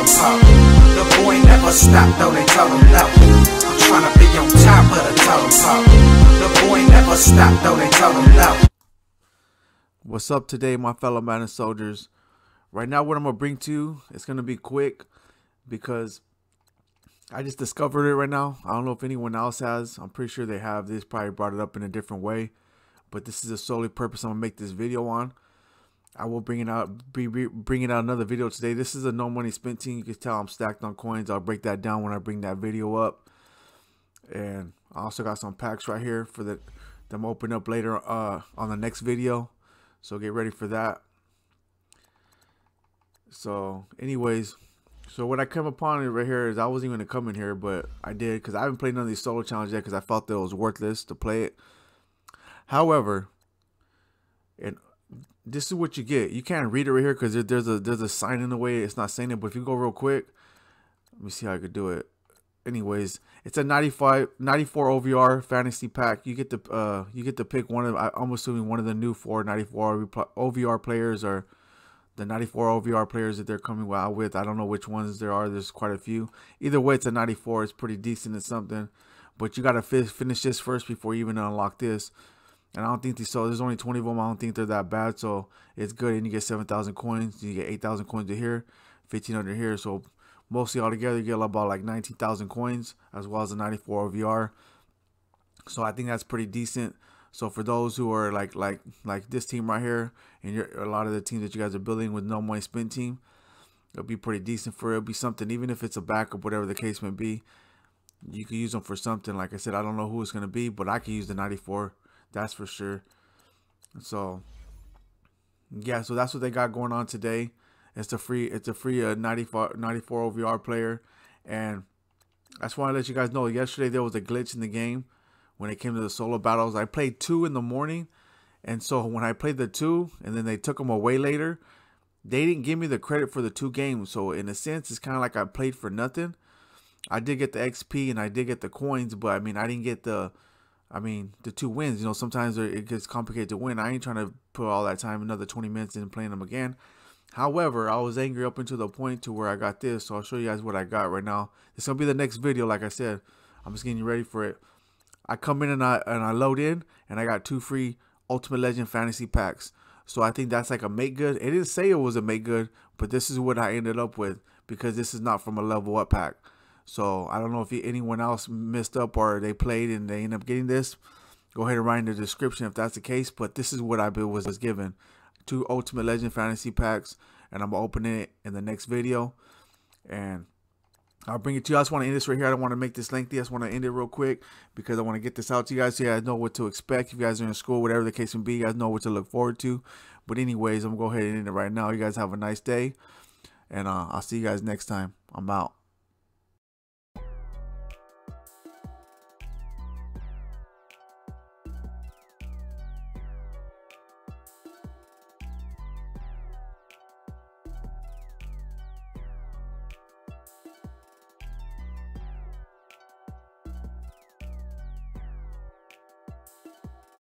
The boy never though they him no. I'm trying to be on top The boy never though they him no. What's up today, my fellow man and soldiers? Right now, what I'm gonna bring to you, it's gonna be quick because I just discovered it right now. I don't know if anyone else has. I'm pretty sure they have. They probably brought it up in a different way, but this is the solely purpose I'm gonna make this video on. I will bring it out, be, be bringing out another video today. This is a no money spent team. You can tell I'm stacked on coins. I'll break that down when I bring that video up. And I also got some packs right here for the them open up later uh, on the next video. So get ready for that. So, anyways, so what I come upon right here is I wasn't even gonna come in here, but I did because I haven't played none of these solo challenges yet because I felt that it was worthless to play it. However, and this is what you get. You can't read it right here because there's a there's a sign in the way. It's not saying it, but if you go real quick, let me see how I could do it. Anyways, it's a 95, 94 OVR fantasy pack. You get to uh, you get to pick one of I'm assuming one of the new four 94 OVR players or the 94 OVR players that they're coming out with. I don't know which ones there are. There's quite a few. Either way, it's a 94. It's pretty decent. It's something, but you gotta finish this first before you even unlock this. And I don't think they so there's only 20 of them. I don't think they're that bad. So it's good. And you get 7,000 coins. You get 8,000 coins to here, 1,500 here. So mostly all together, you get about like 19,000 coins as well as a 94 VR. So I think that's pretty decent. So for those who are like like like this team right here, and a lot of the teams that you guys are building with no money spin team, it'll be pretty decent for it. It'll be something, even if it's a backup, whatever the case may be. You can use them for something. Like I said, I don't know who it's gonna be, but I can use the 94 that's for sure. So yeah, so that's what they got going on today. It's a free, it's a free uh, 94, 94 OVR player, and I just want to let you guys know. Yesterday there was a glitch in the game when it came to the solo battles. I played two in the morning, and so when I played the two, and then they took them away later, they didn't give me the credit for the two games. So in a sense, it's kind of like I played for nothing. I did get the XP and I did get the coins, but I mean I didn't get the I mean, the two wins, you know, sometimes it gets complicated to win. I ain't trying to put all that time, another 20 minutes in playing them again. However, I was angry up until the point to where I got this. So I'll show you guys what I got right now. It's going to be the next video. Like I said, I'm just getting you ready for it. I come in and I, and I load in and I got two free Ultimate Legend Fantasy Packs. So I think that's like a make good. It didn't say it was a make good, but this is what I ended up with because this is not from a level up pack. So I don't know if anyone else missed up or they played and they end up getting this. Go ahead and write in the description if that's the case. But this is what I was, was given. Two Ultimate Legend Fantasy Packs. And I'm opening it in the next video. And I'll bring it to you. I just want to end this right here. I don't want to make this lengthy. I just want to end it real quick because I want to get this out to you guys so you guys know what to expect. If you guys are in school, whatever the case may be, you guys know what to look forward to. But anyways, I'm going to go ahead and end it right now. You guys have a nice day. And uh, I'll see you guys next time. I'm out.